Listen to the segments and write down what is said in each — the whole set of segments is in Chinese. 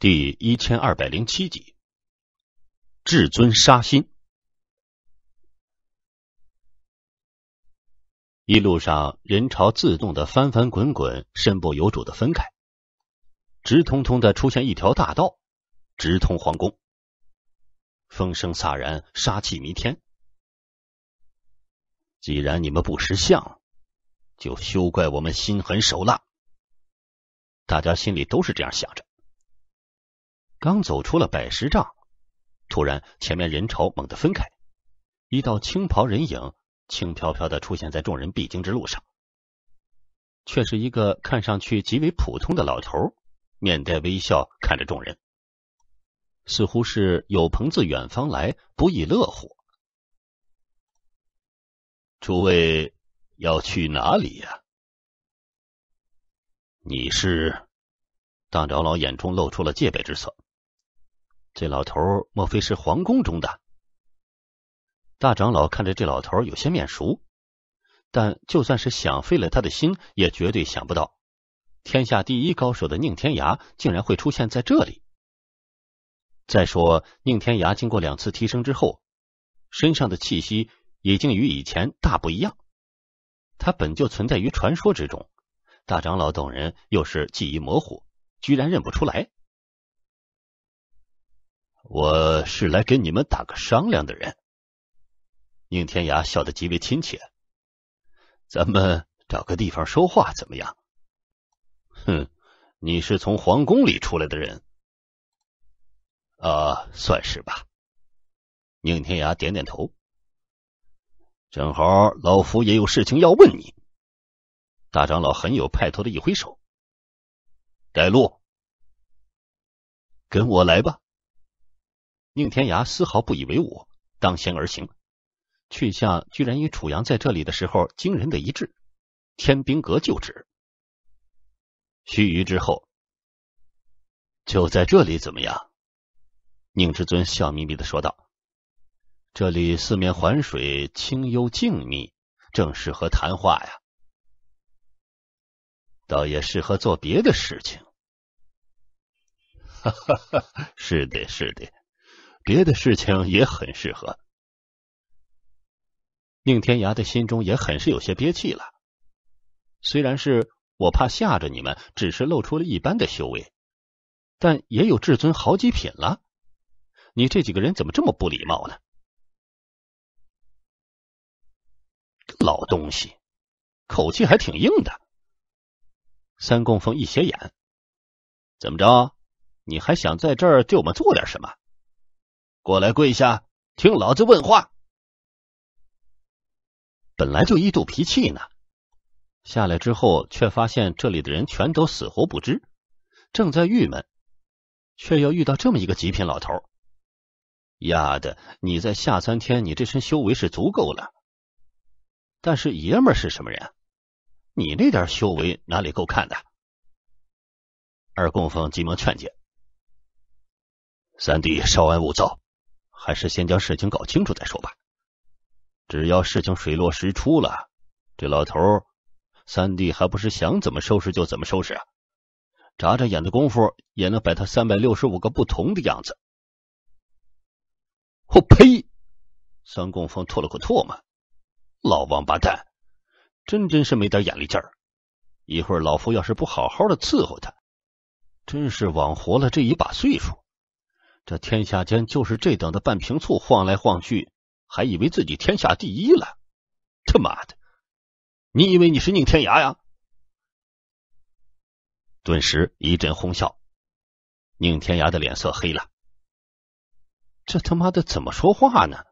第一千二百零七集，《至尊杀心》。一路上人潮自动的翻翻滚滚，身不由主的分开，直通通的出现一条大道，直通皇宫。风声飒然，杀气弥天。既然你们不识相，就休怪我们心狠手辣。大家心里都是这样想着。刚走出了百十丈，突然前面人潮猛地分开，一道青袍人影轻飘飘的出现在众人必经之路上，却是一个看上去极为普通的老头，面带微笑看着众人，似乎是有朋自远方来，不亦乐乎。诸位要去哪里呀？你是大长老眼中露出了戒备之色。这老头莫非是皇宫中的？大长老看着这老头有些面熟，但就算是想废了他的心，也绝对想不到天下第一高手的宁天涯竟然会出现在这里。再说，宁天涯经过两次提升之后，身上的气息已经与以前大不一样。他本就存在于传说之中，大长老等人又是记忆模糊，居然认不出来。我是来跟你们打个商量的人，宁天涯笑得极为亲切。咱们找个地方说话怎么样？哼，你是从皇宫里出来的人？啊，算是吧。宁天涯点点头。正好老夫也有事情要问你。大长老很有派头的一挥手，带路，跟我来吧。宁天涯丝毫不以为我，当先而行，去向居然与楚阳在这里的时候惊人的一致。天兵阁旧址。须臾之后，就在这里怎么样？宁之尊笑眯眯的说道：“这里四面环水，清幽静谧，正适合谈话呀，倒也适合做别的事情。”“哈哈哈，是的，是的。”别的事情也很适合。宁天涯的心中也很是有些憋气了。虽然是我怕吓着你们，只是露出了一般的修为，但也有至尊好几品了。你这几个人怎么这么不礼貌呢？老东西，口气还挺硬的。三供奉一斜眼，怎么着？你还想在这儿对我们做点什么？过来跪下，听老子问话。本来就一肚脾气呢，下来之后却发现这里的人全都死活不知，正在郁闷，却又遇到这么一个极品老头。丫的，你在下三天，你这身修为是足够了，但是爷们是什么人？你那点修为哪里够看的？二供奉急忙劝解：“三弟，稍安勿躁。”还是先将事情搞清楚再说吧。只要事情水落石出了，这老头三弟还不是想怎么收拾就怎么收拾啊？眨眨眼的功夫也能摆他三百六十五个不同的样子。我呸！孙供奉吐了口唾沫，老王八蛋，真真是没点眼力劲儿。一会儿老夫要是不好好的伺候他，真是枉活了这一把岁数。这天下间就是这等的半瓶醋晃来晃去，还以为自己天下第一了。他妈的，你以为你是宁天涯呀？顿时一阵哄笑，宁天涯的脸色黑了。这他妈的怎么说话呢？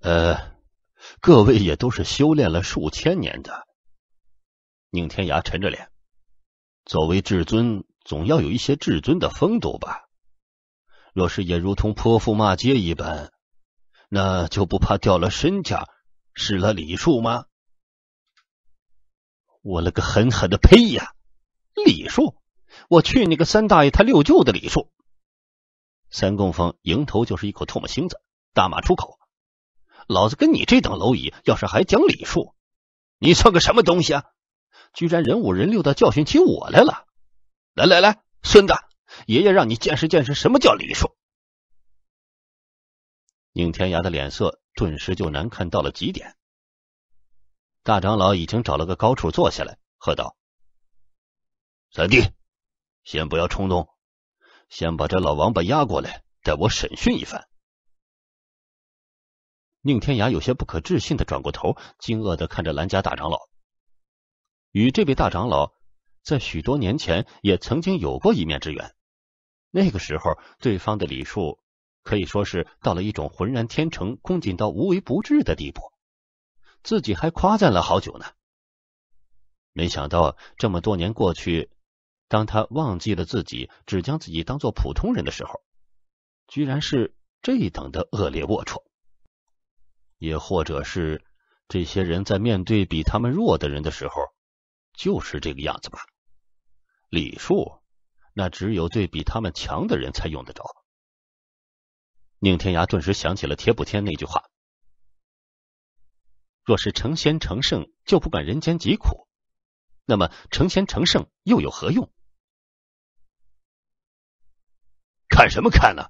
呃，各位也都是修炼了数千年的。宁天涯沉着脸，作为至尊，总要有一些至尊的风度吧。若是也如同泼妇骂街一般，那就不怕掉了身价，失了礼数吗？我了个狠狠的呸呀！礼数？我去你个三大爷他六舅的礼数！三供奉迎头就是一口唾沫星子，大骂出口：“老子跟你这等蝼蚁，要是还讲礼数，你算个什么东西啊？居然人五人六的教训起我来了！来来来，孙子！”爷爷让你见识见识什么叫礼数。宁天涯的脸色顿时就难看到了极点。大长老已经找了个高处坐下来，喝道：“三弟，先不要冲动，先把这老王八押过来，待我审讯一番。”宁天涯有些不可置信的转过头，惊愕的看着兰家大长老。与这位大长老在许多年前也曾经有过一面之缘。那个时候，对方的礼数可以说是到了一种浑然天成、恭敬到无微不至的地步，自己还夸赞了好久呢。没想到这么多年过去，当他忘记了自己，只将自己当做普通人的时候，居然是这等的恶劣龌龊。也或者是这些人在面对比他们弱的人的时候，就是这个样子吧？礼数。那只有对比他们强的人才用得着。宁天涯顿时想起了铁补天那句话：“若是成仙成圣，就不管人间疾苦，那么成仙成圣又有何用？”看什么看呢？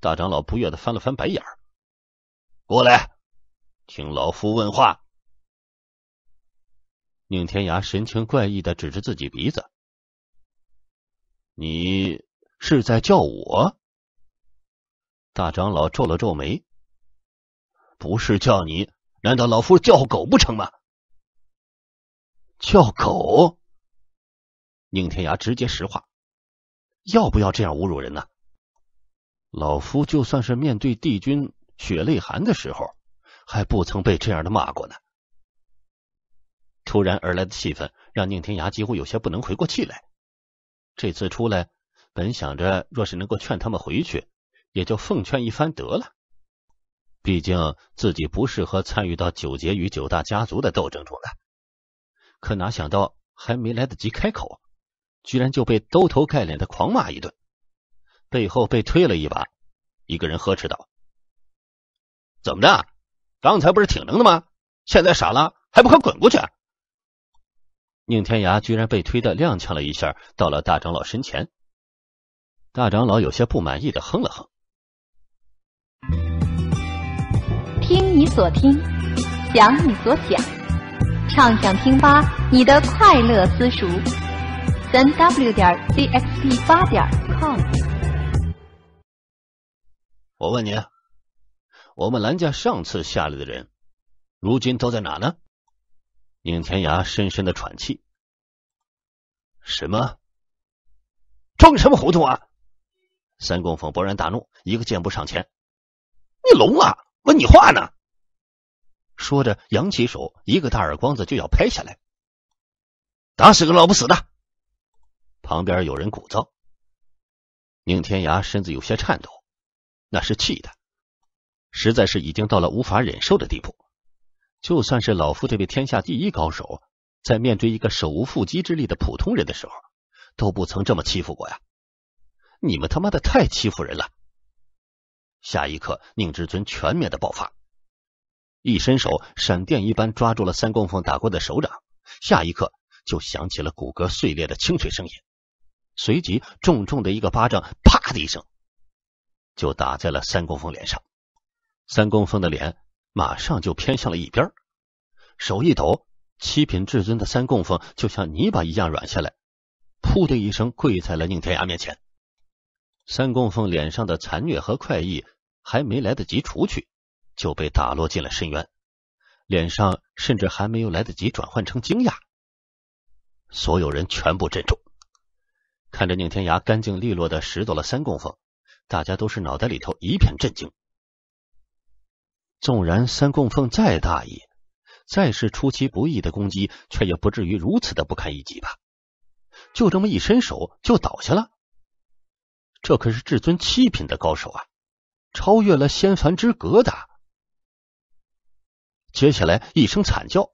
大长老不悦的翻了翻白眼儿，过来，听老夫问话。宁天涯神情怪异的指着自己鼻子。你是在叫我？大长老皱了皱眉，不是叫你？难道老夫叫狗不成吗？叫狗？宁天涯直接实话，要不要这样侮辱人呢？老夫就算是面对帝君血泪寒的时候，还不曾被这样的骂过呢。突然而来的气氛，让宁天涯几乎有些不能回过气来。这次出来，本想着若是能够劝他们回去，也就奉劝一番得了。毕竟自己不适合参与到九节与九大家族的斗争中来。可哪想到，还没来得及开口，居然就被兜头盖脸的狂骂一顿，背后被推了一把，一个人呵斥道：“怎么着？刚才不是挺能的吗？现在傻了？还不快滚过去！”宁天涯居然被推的踉跄了一下，到了大长老身前。大长老有些不满意的哼了哼。听你所听，想你所想，畅想听吧，你的快乐私塾，三 w 点 c x d 八点 com。我问你，我们兰家上次下来的人，如今都在哪呢？宁天涯深深的喘气。什么？装什么糊涂啊！三供奉勃然大怒，一个箭步上前：“你聋啊？问你话呢！”说着，扬起手，一个大耳光子就要拍下来，“打死个老不死的！”旁边有人鼓噪。宁天涯身子有些颤抖，那是气的，实在是已经到了无法忍受的地步。就算是老夫这位天下第一高手，在面对一个手无缚鸡之力的普通人的时候，都不曾这么欺负过呀！你们他妈的太欺负人了！下一刻，宁至尊全面的爆发，一伸手，闪电一般抓住了三供奉打过的手掌，下一刻就响起了骨骼碎裂的清脆声音，随即重重的一个巴掌，啪的一声，就打在了三供奉脸上，三供奉的脸。马上就偏向了一边，手一抖，七品至尊的三供奉就像泥巴一样软下来，噗的一声跪在了宁天涯面前。三供奉脸上的残虐和快意还没来得及除去，就被打落进了深渊，脸上甚至还没有来得及转换成惊讶。所有人全部震住，看着宁天涯干净利落的拾走了三供奉，大家都是脑袋里头一片震惊。纵然三供奉再大意，再是出其不意的攻击，却也不至于如此的不堪一击吧？就这么一伸手就倒下了？这可是至尊七品的高手啊，超越了仙凡之隔的。接下来一声惨叫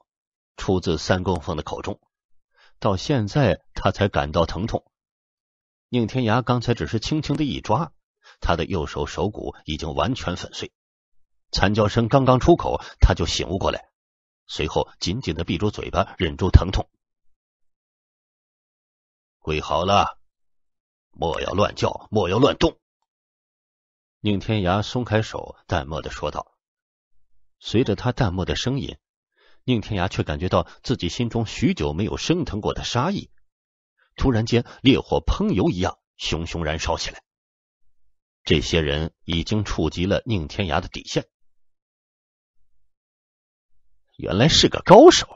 出自三供奉的口中，到现在他才感到疼痛。宁天涯刚才只是轻轻的一抓，他的右手手骨已经完全粉碎。惨叫声刚刚出口，他就醒悟过来，随后紧紧的闭住嘴巴，忍住疼痛。跪好了，莫要乱叫，莫要乱动。宁天涯松开手，淡漠的说道。随着他淡漠的声音，宁天涯却感觉到自己心中许久没有升腾过的杀意，突然间烈火烹油一样熊熊燃烧起来。这些人已经触及了宁天涯的底线。原来是个高手，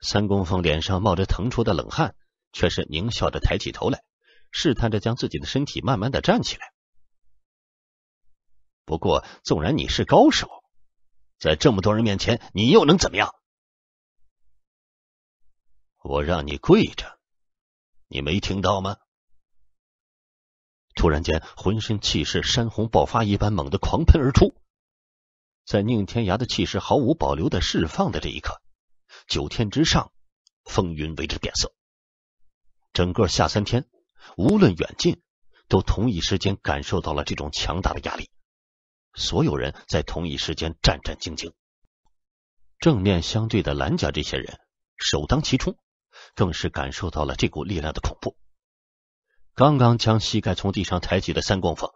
三公凤脸上冒着腾出的冷汗，却是狞笑着抬起头来，试探着将自己的身体慢慢的站起来。不过，纵然你是高手，在这么多人面前，你又能怎么样？我让你跪着，你没听到吗？突然间，浑身气势山洪爆发一般，猛地狂喷而出。在宁天涯的气势毫无保留的释放的这一刻，九天之上风云为之变色，整个下三天无论远近，都同一时间感受到了这种强大的压力。所有人在同一时间战战兢兢，正面相对的蓝家这些人首当其冲，更是感受到了这股力量的恐怖。刚刚将膝盖从地上抬起的三光凤，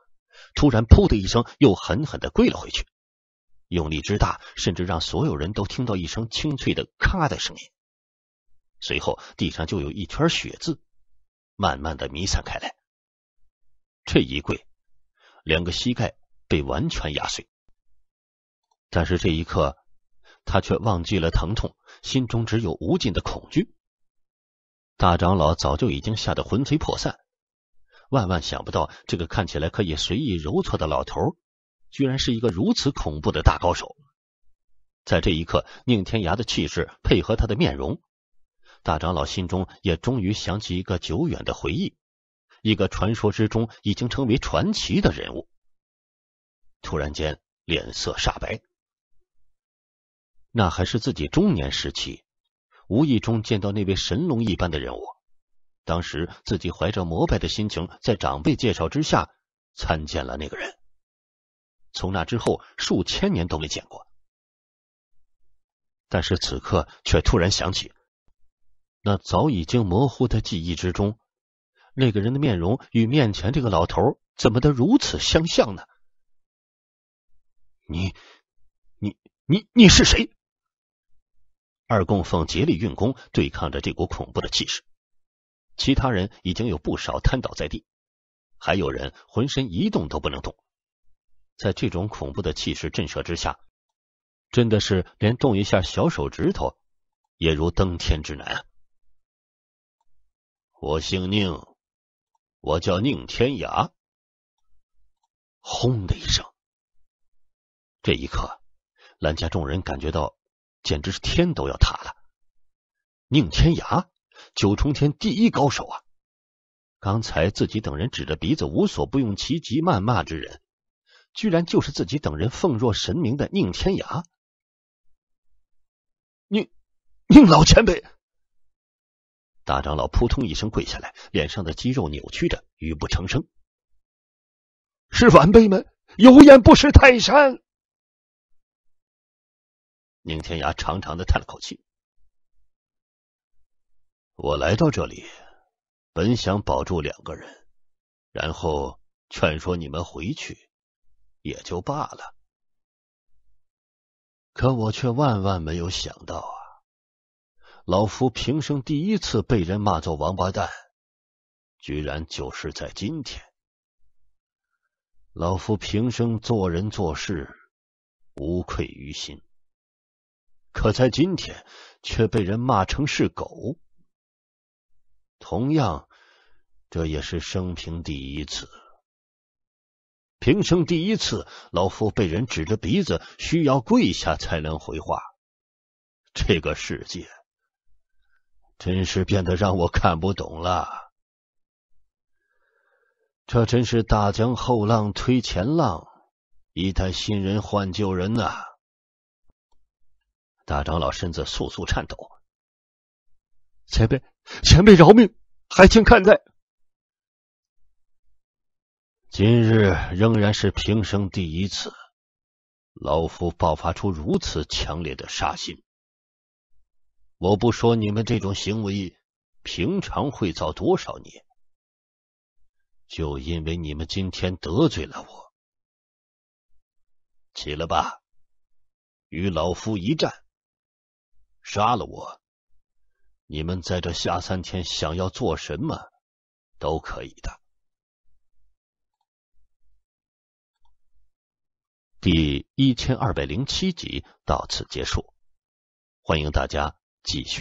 突然噗的一声，又狠狠的跪了回去。用力之大，甚至让所有人都听到一声清脆的“咔”的声音。随后，地上就有一圈血渍，慢慢的弥散开来。这一跪，两个膝盖被完全压碎。但是这一刻，他却忘记了疼痛，心中只有无尽的恐惧。大长老早就已经吓得魂飞魄散，万万想不到这个看起来可以随意揉搓的老头。居然是一个如此恐怖的大高手！在这一刻，宁天涯的气势配合他的面容，大长老心中也终于想起一个久远的回忆——一个传说之中已经成为传奇的人物。突然间，脸色煞白。那还是自己中年时期，无意中见到那位神龙一般的人物。当时自己怀着膜拜的心情，在长辈介绍之下参见了那个人。从那之后，数千年都没见过。但是此刻却突然想起，那早已经模糊的记忆之中，那个人的面容与面前这个老头怎么的如此相像呢？你、你、你、你是谁？二供奉竭力运功对抗着这股恐怖的气势，其他人已经有不少瘫倒在地，还有人浑身一动都不能动。在这种恐怖的气势震慑之下，真的是连动一下小手指头也如登天之难。我姓宁，我叫宁天涯。轰的一声，这一刻，兰家众人感觉到简直是天都要塌了。宁天涯，九重天第一高手啊！刚才自己等人指着鼻子，无所不用其极谩骂之人。居然就是自己等人奉若神明的宁天涯，宁宁老前辈！大长老扑通一声跪下来，脸上的肌肉扭曲着，语不成声：“是晚辈们有眼不识泰山。”宁天涯长长的叹了口气：“我来到这里，本想保住两个人，然后劝说你们回去。”也就罢了，可我却万万没有想到啊！老夫平生第一次被人骂作王八蛋，居然就是在今天。老夫平生做人做事无愧于心，可在今天却被人骂成是狗，同样这也是生平第一次。平生第一次，老夫被人指着鼻子，需要跪下才能回话。这个世界真是变得让我看不懂了。这真是大江后浪推前浪，一代新人换旧人呐！大长老身子簌簌颤抖，前辈，前辈饶命，还请看在……今日仍然是平生第一次，老夫爆发出如此强烈的杀心。我不说你们这种行为平常会遭多少孽，就因为你们今天得罪了我。起来吧，与老夫一战。杀了我，你们在这下三天想要做什么，都可以的。第一千二百零七集到此结束，欢迎大家继续。